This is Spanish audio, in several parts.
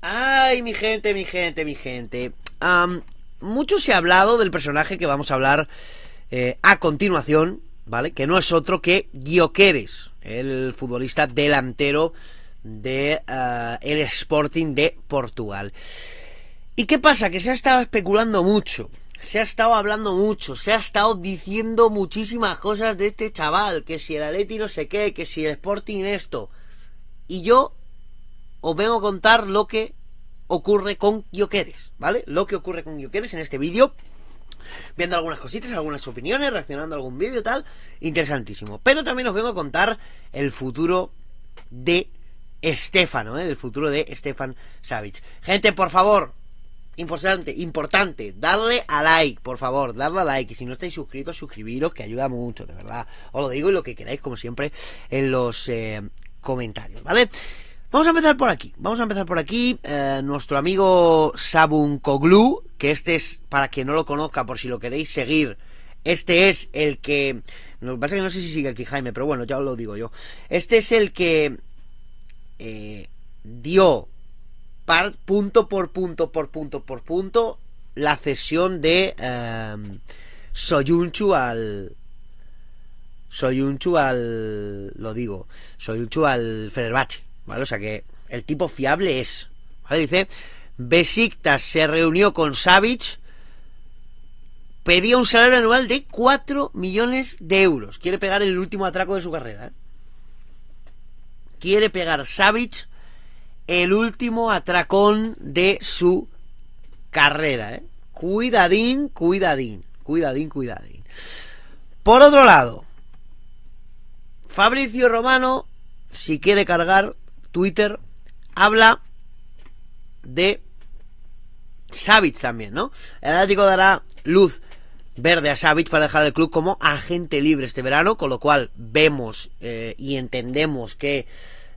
Ay, mi gente, mi gente, mi gente. mucho se ha hablado del personaje que vamos a hablar eh, a continuación, ¿vale? Que no es otro que Gioqueres, el futbolista delantero de eh, el Sporting de Portugal. ¿Y qué pasa? Que se ha estado especulando mucho, se ha estado hablando mucho, se ha estado diciendo muchísimas cosas de este chaval, que si el Atleti no sé qué, que si el Sporting esto. Y yo os vengo a contar lo que ocurre con Yoqueres, ¿vale? Lo que ocurre con Yoqueres en este vídeo, viendo algunas cositas, algunas opiniones, reaccionando a algún vídeo tal, interesantísimo. Pero también os vengo a contar el futuro de Estefano, ¿eh? El futuro de Stefan Savage. Gente, por favor, importante, importante, darle a like, por favor, darle a like. Y si no estáis suscritos, suscribiros, que ayuda mucho, de verdad. Os lo digo y lo que queráis, como siempre, en los eh, comentarios, ¿vale? Vamos a empezar por aquí. Vamos a empezar por aquí. Eh, nuestro amigo Sabun Koglu, que este es, para quien no lo conozca, por si lo queréis seguir, este es el que. Lo pasa que no sé si sigue aquí Jaime, pero bueno, ya os lo digo yo. Este es el que eh, dio punto por punto por punto por punto la cesión de eh, Soyunchu al. Soyunchu al. Lo digo. Soyunchu al Fenerbahce. ¿vale? O sea que el tipo fiable es, Dice, Besiktas se reunió con Savic, pedía un salario anual de 4 millones de euros. Quiere pegar el último atraco de su carrera. ¿eh? Quiere pegar Savic el último atracón de su carrera. ¿eh? Cuidadín, cuidadín, cuidadín, cuidadín. Por otro lado, Fabricio Romano, si quiere cargar, Twitter, habla de Savic también, ¿no? El Atlético dará luz verde a Savic para dejar el club como agente libre este verano, con lo cual vemos eh, y entendemos que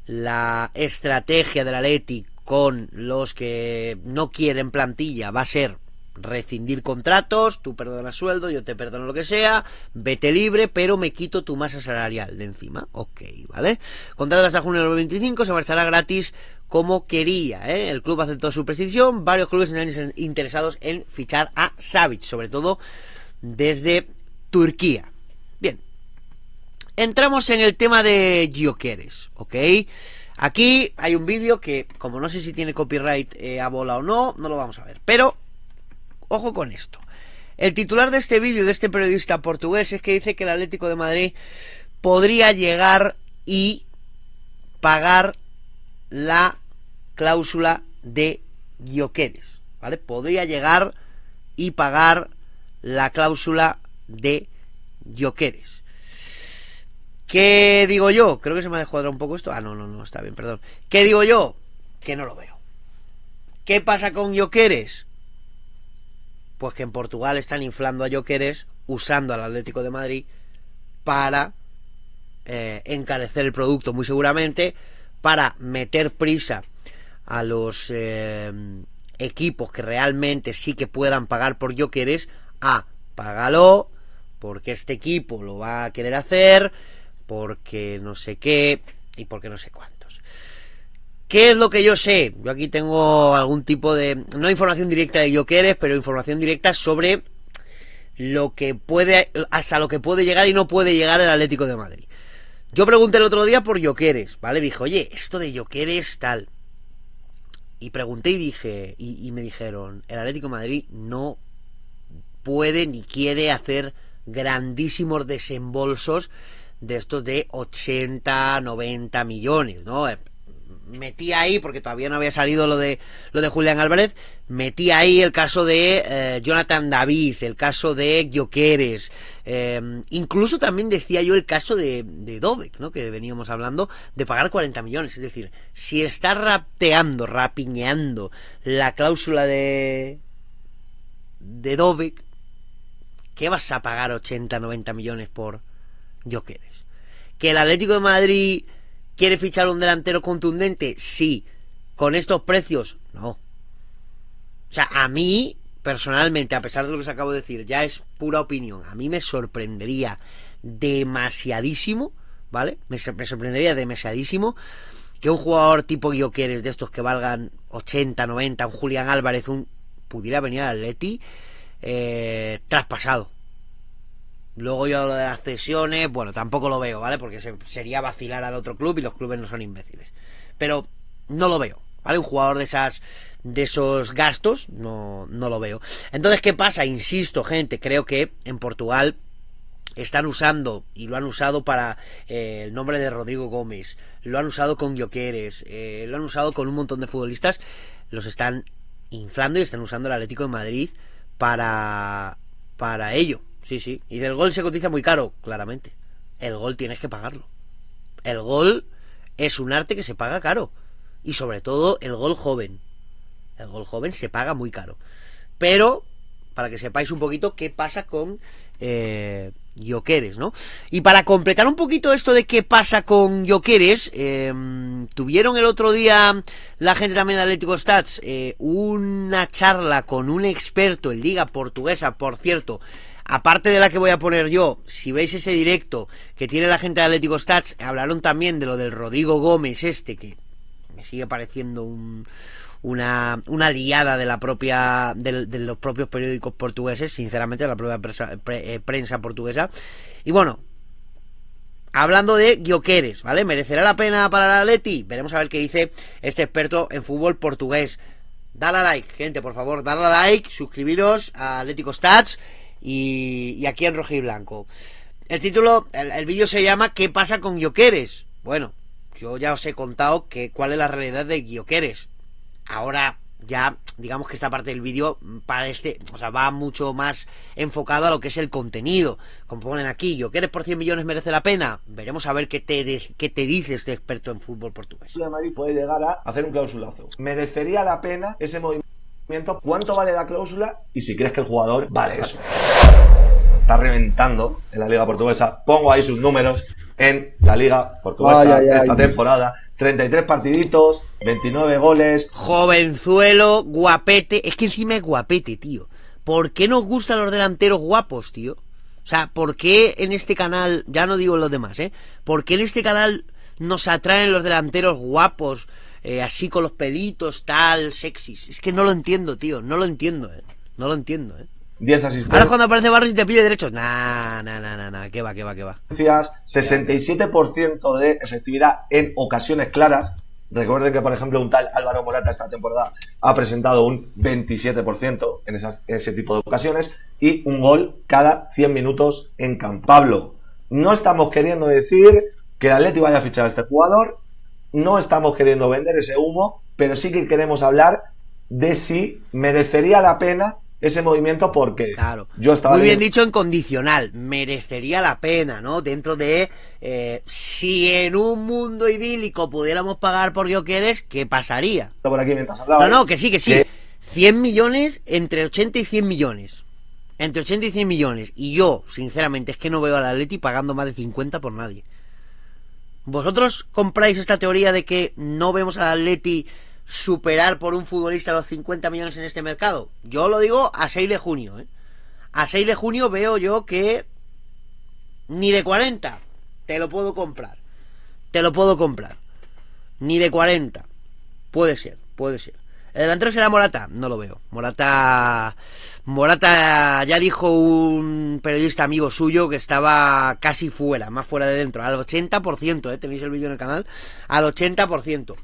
la estrategia del Atleti con los que no quieren plantilla va a ser rescindir contratos, tú perdonas sueldo, yo te perdono lo que sea, vete libre, pero me quito tu masa salarial de encima. Ok, ¿vale? Contrato hasta junio del 25, se marchará gratis como quería. ¿eh? El club aceptó su prescripción, varios clubes están interesados en fichar a Savic, sobre todo desde Turquía. Bien, entramos en el tema de Gioqueres, ¿ok? Aquí hay un vídeo que, como no sé si tiene copyright eh, a bola o no, no lo vamos a ver, pero Ojo con esto. El titular de este vídeo de este periodista portugués es que dice que el Atlético de Madrid podría llegar y pagar la cláusula de Guioquedes, ¿vale? Podría llegar y pagar la cláusula de Guioquedes. ¿Qué digo yo? Creo que se me ha descuadrado un poco esto. Ah, no, no, no, está bien, perdón. ¿Qué digo yo? Que no lo veo. ¿Qué pasa con Guioquedes? pues que en Portugal están inflando a Jokeres usando al Atlético de Madrid para eh, encarecer el producto muy seguramente, para meter prisa a los eh, equipos que realmente sí que puedan pagar por Jokeres a págalo porque este equipo lo va a querer hacer, porque no sé qué y porque no sé cuánto. ¿Qué es lo que yo sé? Yo aquí tengo algún tipo de. No información directa de yo pero información directa sobre lo que puede. hasta lo que puede llegar y no puede llegar el Atlético de Madrid. Yo pregunté el otro día por Yoqueres, ¿vale? Dijo, oye, esto de Yoqueres tal. Y pregunté y dije, y, y me dijeron, el Atlético de Madrid no puede ni quiere hacer grandísimos desembolsos de estos de 80, 90 millones, ¿no? metí ahí, porque todavía no había salido lo de, lo de Julián Álvarez, metí ahí el caso de eh, Jonathan David, el caso de Gioqueres, eh, incluso también decía yo el caso de, de ¿no? que veníamos hablando, de pagar 40 millones. Es decir, si está rapteando, rapiñeando la cláusula de, de Dobek ¿qué vas a pagar 80, 90 millones por Gioqueres? Que el Atlético de Madrid ¿Quiere fichar un delantero contundente? Sí. ¿Con estos precios? No. O sea, a mí, personalmente, a pesar de lo que os acabo de decir, ya es pura opinión. A mí me sorprendería demasiadísimo, ¿vale? Me, sorprendería demasiadísimo que un jugador tipo Guioqueres, de estos que valgan 80, 90, un Julián Álvarez, un pudiera venir al Leti, eh, traspasado. Luego yo hablo de las cesiones, bueno, tampoco lo veo, ¿vale? Porque sería vacilar al otro club y los clubes no son imbéciles. Pero no lo veo, ¿vale? Un jugador de esas de esos gastos no no lo veo. Entonces, ¿qué pasa? Insisto, gente, creo que en Portugal están usando y lo han usado para eh, el nombre de Rodrigo Gómez, lo han usado con Gioqueres eh, lo han usado con un montón de futbolistas, los están inflando y están usando el Atlético de Madrid para para ello. Sí, sí. Y del gol se cotiza muy caro, claramente. El gol tienes que pagarlo. El gol es un arte que se paga caro. Y sobre todo el gol joven. El gol joven se paga muy caro. Pero, para que sepáis un poquito qué pasa con eh, Yoqueres, ¿no? Y para completar un poquito esto de qué pasa con Yoqueres, em, tuvieron el otro día la gente también de Atlético Stats eh, una charla con un experto en Liga Portuguesa, por cierto Aparte de la que voy a poner yo, si veis ese directo que tiene la gente de Atlético Stats, hablaron también de lo del Rodrigo Gómez este, que me sigue pareciendo una, una liada de la propia de, los propios periódicos portugueses, sinceramente, de la propia eh, prensa portuguesa. Y bueno, hablando de Gioqueres, ¿vale? ¿Merecerá la pena para la Atleti? Veremos a ver qué dice este experto en fútbol portugués. Dale a like, gente, por favor, dale a like, suscribiros a Atlético Stats y, aquí en rojo y blanco. El título, el, vídeo se llama ¿Qué pasa con Yoqueres? Bueno, yo ya os he contado que cuál es la realidad de Gioqueres Ahora ya digamos que esta parte del vídeo parece, o sea, va mucho más enfocado a lo que es el contenido. Como ponen aquí, yo por 100 millones merece la pena. Veremos a ver qué te, qué te dice este experto en fútbol portugués. puede llegar a hacer un clausulazo. ¿Merecería la pena ese movimiento? cuánto vale la cláusula y si crees que el jugador vale eso. Está reventando en la Liga Portuguesa. Pongo ahí sus números en la Liga Portuguesa esta temporada. 33 partiditos, 29 goles. Jovenzuelo, guapete. Es que encima es guapete, tío. ¿Por qué nos gustan los delanteros guapos, tío? O sea, ¿por qué en este canal, ya no digo los demás, ¿eh? ¿Por qué en este canal nos atraen los delanteros guapos? Eh, así con los pelitos, tal, sexys. Es que no lo entiendo, tío, no lo entiendo, eh. No lo entiendo, eh. 10 asistencias. Ahora cuando aparece Barri y te pide derechos. Nah, nah, nah, nah, nah, que va, que va, que va. 67% de efectividad en ocasiones claras. Recuerden que, por ejemplo, un tal Álvaro Morata esta temporada ha presentado un 27% en, ese tipo de ocasiones y un gol cada 100 minutos en Campablo. No estamos queriendo decir que el Atleti vaya a fichar a este jugador no estamos queriendo vender ese humo, pero sí que queremos hablar de si merecería la pena ese movimiento porque yo estaba muy bien dicho en condicional merecería la pena no dentro de eh, si en un mundo idílico pudiéramos pagar por yo eres, qué pasaría por aquí no no ¿eh? que sí que sí 100 millones entre 80 y 100 millones entre 80 y 100 millones y yo sinceramente es que no veo la Atleti pagando más de 50 por nadie ¿Vosotros compráis esta teoría de que no vemos al Atleti superar por un futbolista los 50 millones en este mercado? Yo lo digo a 6 de junio. ¿eh? A 6 de junio veo yo que ni de 40 te lo puedo comprar. Te lo puedo comprar. Ni de 40. Puede ser, puede ser. El delantero será Morata, no lo veo. Morata. Morata ya dijo un periodista amigo suyo que estaba casi fuera, más fuera de dentro, al 80%, ¿eh? tenéis el vídeo en el canal, al 80%.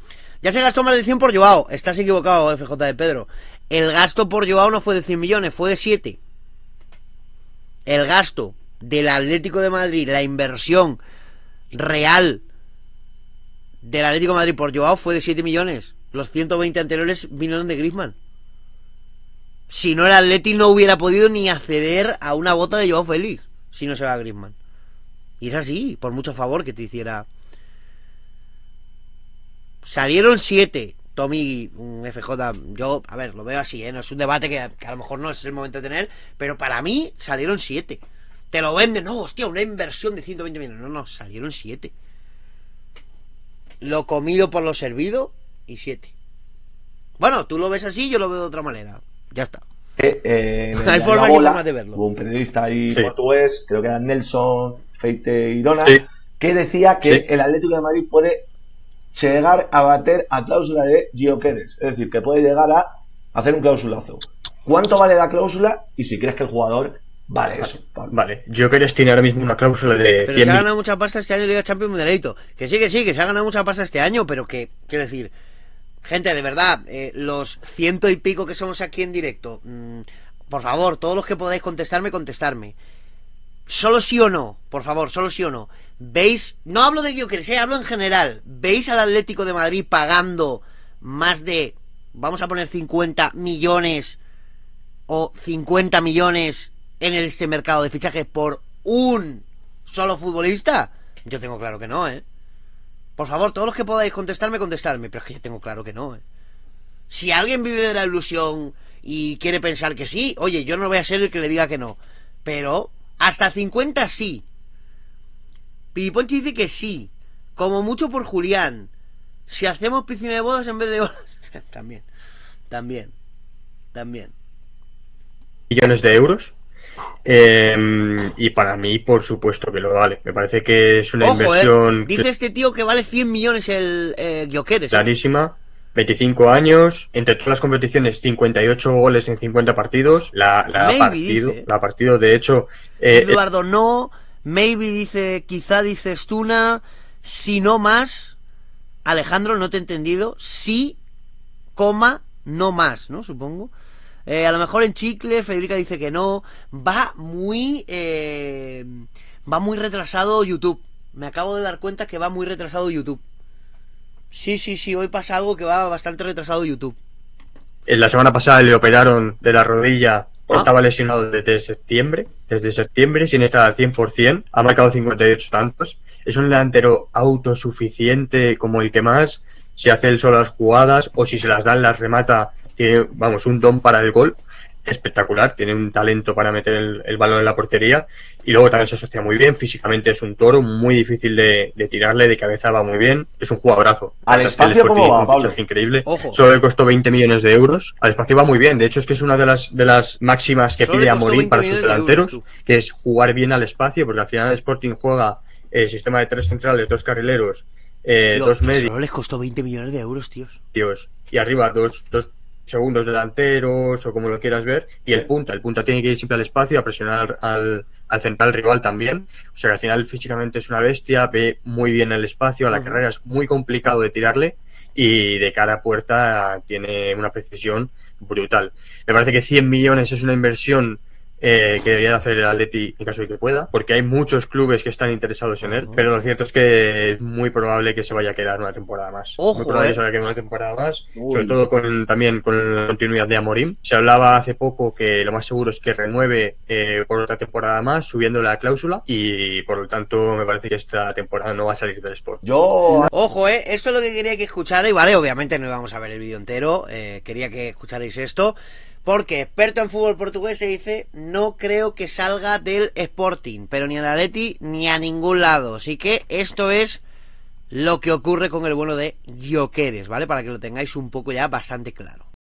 Ya se gastó más de 100 por Joao, estás equivocado, FJ de Pedro. El gasto por Joao no fue de 100 millones, fue de 7. El gasto del Atlético de Madrid, la inversión real del Atlético de Madrid por Joao fue de 7 millones. Los 120 anteriores vinieron de Griezmann. Si no era Leti no hubiera podido ni acceder a una bota de Joao Félix si no se va a Griezmann. Y es así, por mucho favor que te hiciera. Salieron siete. Tommy FJ, yo, a ver, lo veo así, ¿eh? No es un debate que, a lo mejor no es el momento de tener, pero para mí salieron siete. Te lo venden, no, hostia, una inversión de 120 millones. No, no, salieron siete. Lo comido por lo servido, y Bueno, tú lo ves así, yo lo veo de otra manera. Ya está. Eh, eh, hay forma de verlo. Hubo un periodista ahí portugués, creo que era Nelson Feite y Dona que decía que el Atlético de Madrid puede llegar a bater a cláusula de Gioqueres. Es decir, que puede llegar a hacer un cláusulazo ¿Cuánto vale la cláusula? Y si crees que el jugador Vale, eso. Vale. vale. tiene ahora mismo una cláusula de. Pero se ha ganado mucha pasta este año en Liga Champions Mundialito. Que sí, que sí, que se ha ganado mucha pasta este año, pero que, quiero decir, Gente, de verdad, eh, los ciento y pico que somos aquí en directo, mm, por favor, todos los que podáis contestarme, contestarme. Solo sí o no, por favor, solo sí o no. ¿Veis? No hablo de yo que sé, hablo en general. ¿Veis al Atlético de Madrid pagando más de, vamos a poner 50 millones o 50 millones en este mercado de fichajes por un solo futbolista? Yo tengo claro que no, ¿eh? Por favor, todos los que podáis contestarme, contestarme. Pero es que ya tengo claro que no. ¿eh? Si alguien vive de la ilusión y quiere pensar que sí, oye, yo no voy a ser el que le diga que no. Pero hasta 50 sí. Piriponchi dice que sí. Como mucho por Julián. Si hacemos piscina de bodas en vez de horas. también. También. También. ¿Millones de euros? Em, y para mí, por supuesto que lo vale. Me parece que es una eh, inversión. Dice este tío que vale 100 millones el eh, Clarísima. 25 años, entre todas las competiciones 58 goles en 50 partidos, la, la partido, de hecho... Eh, Eduardo, no, maybe dice, quizá dices Stuna, si no más, Alejandro, no te he entendido, si, coma, no más, ¿no? Supongo. Eh, a lo mejor en chicle, Federica dice que no. Va muy. Eh, va muy retrasado YouTube. Me acabo de dar cuenta que va muy retrasado YouTube. Sí, sí, sí, hoy pasa algo que va bastante retrasado YouTube. La semana pasada le operaron de la rodilla, ah. estaba lesionado desde septiembre, desde septiembre sin estar al 100%, ha marcado 58 tantos, es un delantero autosuficiente como el que más, si hace él solo las jugadas o si se las dan las remata tiene, vamos, un don para el gol espectacular, tiene un talento para meter el, balón en la portería y luego también se asocia muy bien, físicamente es un toro muy difícil de, tirarle, de cabeza va muy bien, es un jugadorazo. Al espacio como va, Pablo? Increíble. Solo le costó 20 millones de euros, al espacio va muy bien, de hecho es que es una de las, de las máximas que pide a morir para sus delanteros, que es jugar bien al espacio, porque al final Sporting juega el eh, sistema de tres centrales, dos carrileros, eh, dos medios. Solo les costó 20 millones de euros, tíos. tíos Y arriba dos, dos segundos delanteros o como lo quieras ver, y el punta. El punta tiene que ir siempre al espacio a presionar al, al central rival también. O sea que al final físicamente es una bestia, ve muy bien el espacio, a la carrera es muy complicado de tirarle y de cara a puerta tiene una precisión brutal. Me parece que 100 millones es una inversión eh, que debería hacer el Atleti en caso de que pueda, porque hay muchos clubes que están interesados en él, pero lo cierto es que es muy probable que se vaya a quedar una temporada más. Ojo, muy probable eh. que se una temporada más, sobre todo con también con la continuidad de Amorim. Se hablaba hace poco que lo más seguro es que renueve eh, por otra temporada más, subiendo la cláusula, y por lo tanto me parece que esta temporada no va a salir del Sport. Yo... Ojo, esto es lo que quería que y vale, obviamente no íbamos a ver el vídeo entero, quería que escucharais esto. Porque experto en fútbol portugués se dice, no creo que salga del Sporting, pero ni al Atleti ni a ningún lado. Así que esto es lo que ocurre con el bueno de Jokeres, ¿vale? Para que lo tengáis un poco ya bastante claro.